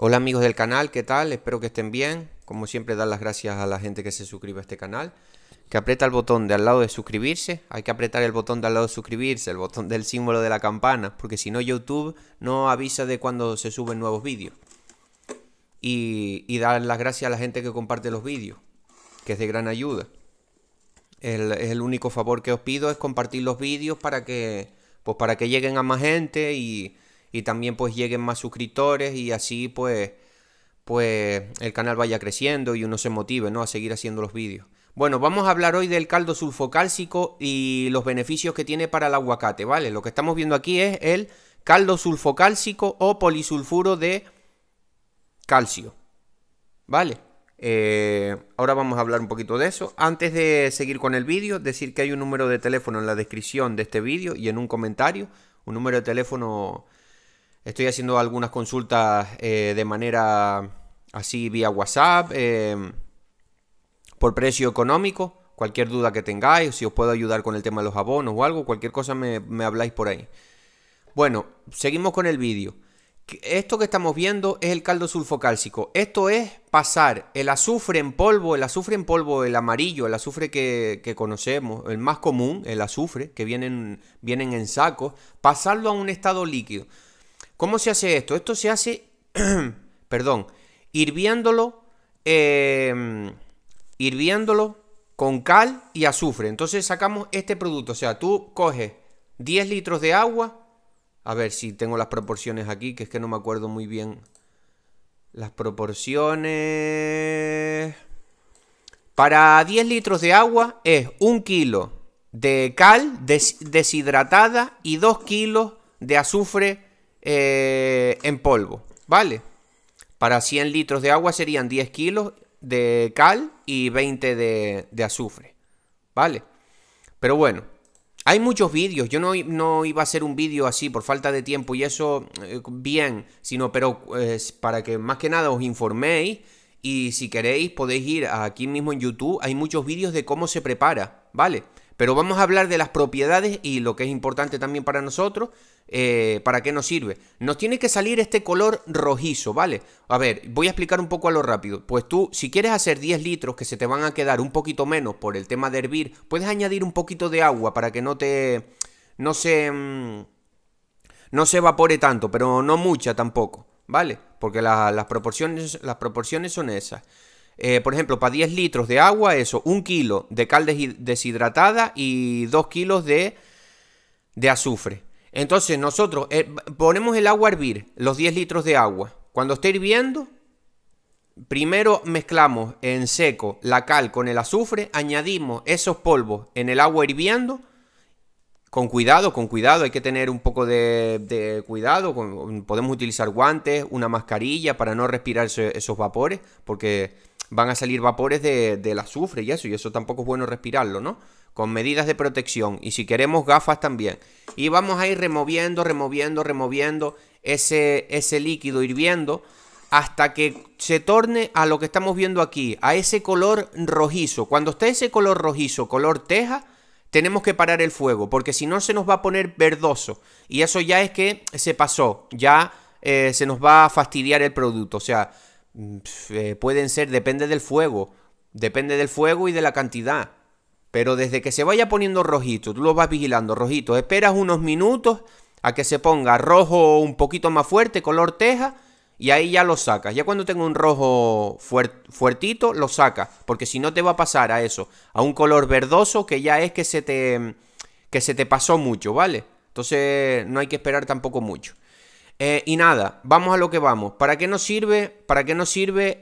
Hola amigos del canal, ¿qué tal? Espero que estén bien. Como siempre, dar las gracias a la gente que se suscribe a este canal. Que aprieta el botón de al lado de suscribirse. Hay que apretar el botón de al lado de suscribirse, el botón del símbolo de la campana, porque si no YouTube no avisa de cuando se suben nuevos vídeos. Y, dar las gracias a la gente que comparte los vídeos, que es de gran ayuda. El, el único favor que os pido es compartir los vídeos para que, pues para que lleguen a más gente y y también pues lleguen más suscriptores y así pues, pues el canal vaya creciendo y uno se motive, ¿no? A seguir haciendo los vídeos. Bueno, vamos a hablar hoy del caldo sulfocálcico y los beneficios que tiene para el aguacate, ¿vale? Lo que estamos viendo aquí es el caldo sulfocálcico o polisulfuro de calcio, ¿vale? Eh, ahora vamos a hablar un poquito de eso. Antes de seguir con el vídeo, decir que hay un número de teléfono en la descripción de este vídeo y en un comentario, un número de teléfono Estoy haciendo algunas consultas eh, de manera así vía WhatsApp, eh, por precio económico. Cualquier duda que tengáis, si os puedo ayudar con el tema de los abonos o algo, cualquier cosa me, habláis por ahí. Bueno, seguimos con el vídeo. Esto que estamos viendo es el caldo sulfocálcico. Esto es pasar el azufre en polvo, el azufre en polvo, el amarillo, el azufre que, conocemos, el más común, el azufre, que vienen, vienen en sacos, pasarlo a un estado líquido. ¿Cómo se hace esto? Esto se hace, perdón, hirviéndolo, em, hirviéndolo con cal y azufre. Entonces sacamos este producto. O sea, tú coges 10 litros de agua. A ver si tengo las proporciones aquí, que es que no me acuerdo muy bien. Las proporciones... Para 10 litros de agua es 1 kilo de cal deshidratada y 2 kilos de azufre eh, en polvo, ¿vale? Para 100 litros de agua serían 10 kilos de cal y 20 de, azufre, ¿vale? Pero bueno, hay muchos vídeos, yo no, iba a hacer un vídeo así por falta de tiempo y eso eh, bien, sino pero para que más que nada os informéis y si queréis podéis ir aquí mismo en YouTube, hay muchos vídeos de cómo se prepara, ¿vale? Pero vamos a hablar de las propiedades y lo que es importante también para nosotros, eh, ¿para qué nos sirve? Nos tiene que salir este color rojizo, ¿vale? A ver, voy a explicar un poco a lo rápido. Pues tú, si quieres hacer 10 litros que se te van a quedar un poquito menos por el tema de hervir, puedes añadir un poquito de agua para que no te... no se... Mm, no se evapore tanto, pero no mucha tampoco, ¿vale? Porque las, proporciones, las proporciones son esas. Eh, por ejemplo, para 10 litros de agua, eso, un kilo de cal deshidratada y 2 kilos de, azufre. Entonces nosotros eh, ponemos el agua a hervir, los 10 litros de agua. Cuando esté hirviendo, primero mezclamos en seco la cal con el azufre, añadimos esos polvos en el agua hirviendo. Con cuidado, con cuidado, hay que tener un poco de, cuidado. podemos utilizar guantes, una mascarilla para no respirar esos vapores, porque van a salir vapores de, del azufre y eso, y eso tampoco es bueno respirarlo, ¿no? Con medidas de protección y si queremos gafas también. Y vamos a ir removiendo, removiendo, removiendo ese, ese líquido hirviendo hasta que se torne a lo que estamos viendo aquí, a ese color rojizo. Cuando esté ese color rojizo, color teja, tenemos que parar el fuego, porque si no se nos va a poner verdoso. Y eso ya es que se pasó, ya eh, se nos va a fastidiar el producto. O sea, Mm, eh, pueden ser, depende del fuego, depende del fuego y de la cantidad. Pero desde que se vaya poniendo rojito, tú lo vas vigilando rojito, esperas unos minutos a que se ponga rojo un poquito más fuerte, color teja, y ahí ya lo sacas. Ya cuando tenga un rojo fuertito, lo sacas, porque si no te va a pasar a eso, a un color verdoso que ya es que se te que se te pasó mucho, ¿vale? Entonces no hay que esperar tampoco mucho. Eh, y nada, vamos a lo que vamos. ¿Para qué nos sirve, para qué nos sirve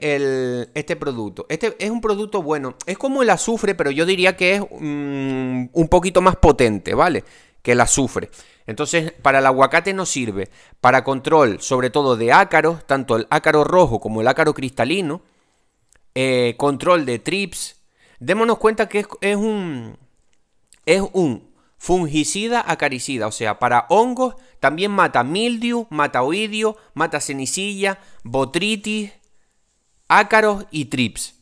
este producto? Este es un producto bueno. Es como el azufre, pero yo diría que es mm, un poquito más potente, ¿vale? Que el azufre. Entonces, para el aguacate nos sirve para control, sobre todo de ácaros, tanto el ácaro rojo como el ácaro cristalino. Eh, control de trips. Démonos cuenta que es un. Es un fungicida acaricida, o sea, para hongos también mata mildew, mata oidio, mata cenicilla, botritis, ácaros y trips.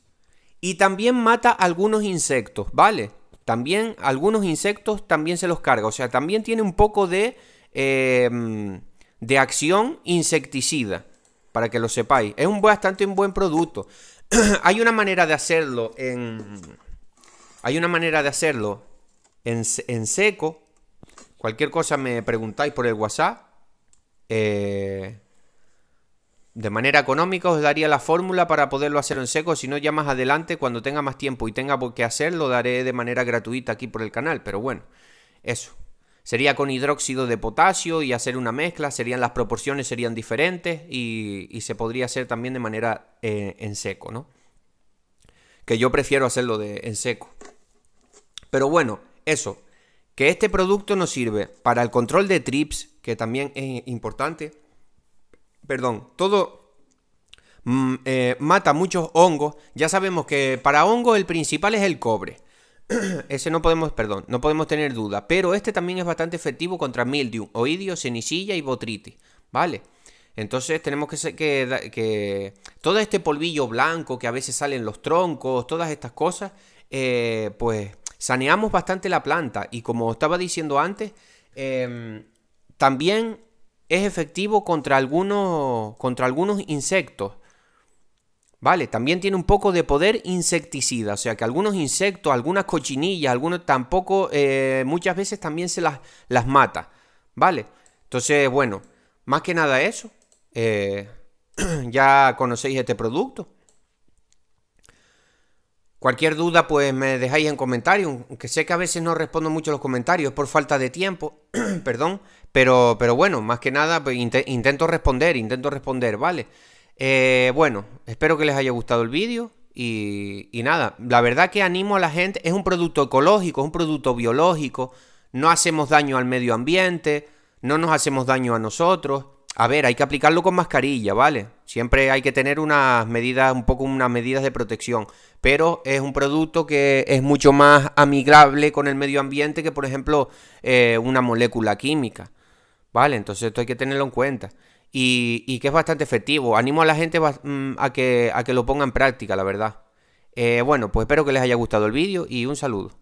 Y también mata algunos insectos, ¿vale? También algunos insectos también se los carga, o sea, también tiene un poco de, em, de acción insecticida, para que lo sepáis. Es un bastante un buen producto. Hay una manera de hacerlo en... Hay una manera de hacerlo en, seco. Cualquier cosa me preguntáis por el WhatsApp. Eh, de manera económica os daría la fórmula para poderlo hacer en seco, si no ya más adelante cuando tenga más tiempo y tenga por qué hacerlo daré de manera gratuita aquí por el canal, pero bueno, eso. Sería con hidróxido de potasio y hacer una mezcla, serían las proporciones serían diferentes y, se podría hacer también de manera eh, en seco, ¿no? Que yo prefiero hacerlo de, en seco. Pero bueno, eso, que este producto nos sirve para el control de trips, que también es importante. Perdón, todo mm, eh, mata muchos hongos. Ya sabemos que para hongos el principal es el cobre. Ese no podemos, perdón, no podemos tener duda. Pero este también es bastante efectivo contra mildium, oidio, cenicilla y botritis. ¿Vale? Entonces tenemos que, que, que, todo este polvillo blanco que a veces sale en los troncos, todas estas cosas, eh, pues saneamos bastante la planta y como estaba diciendo antes, em, también es efectivo contra algunos, contra algunos insectos. Vale, también tiene un poco de poder insecticida, o sea que algunos insectos, algunas cochinillas, algunos tampoco, eh, muchas veces también se las, las mata. Vale, entonces, bueno, más que nada eso. Eh, ya conocéis este producto. Cualquier duda, pues me dejáis en comentarios, aunque sé que a veces no respondo mucho los comentarios por falta de tiempo, perdón, pero, pero bueno, más que nada pues, intento responder, intento responder, ¿vale? Eh, bueno, espero que les haya gustado el vídeo y, y nada, la verdad que animo a la gente, es un producto ecológico, es un producto biológico, no hacemos daño al medio ambiente, no nos hacemos daño a nosotros, a ver, hay que aplicarlo con mascarilla, ¿vale? Siempre hay que tener unas medidas, un poco unas medidas de protección. Pero es un producto que es mucho más amigable con el medio ambiente que, por ejemplo, eh, una molécula química. ¿Vale? Entonces esto hay que tenerlo en cuenta. Y, que es bastante efectivo. Animo a la gente mm, a que, a que lo ponga en práctica, la verdad. Eh, bueno, pues espero que les haya gustado el vídeo y un saludo.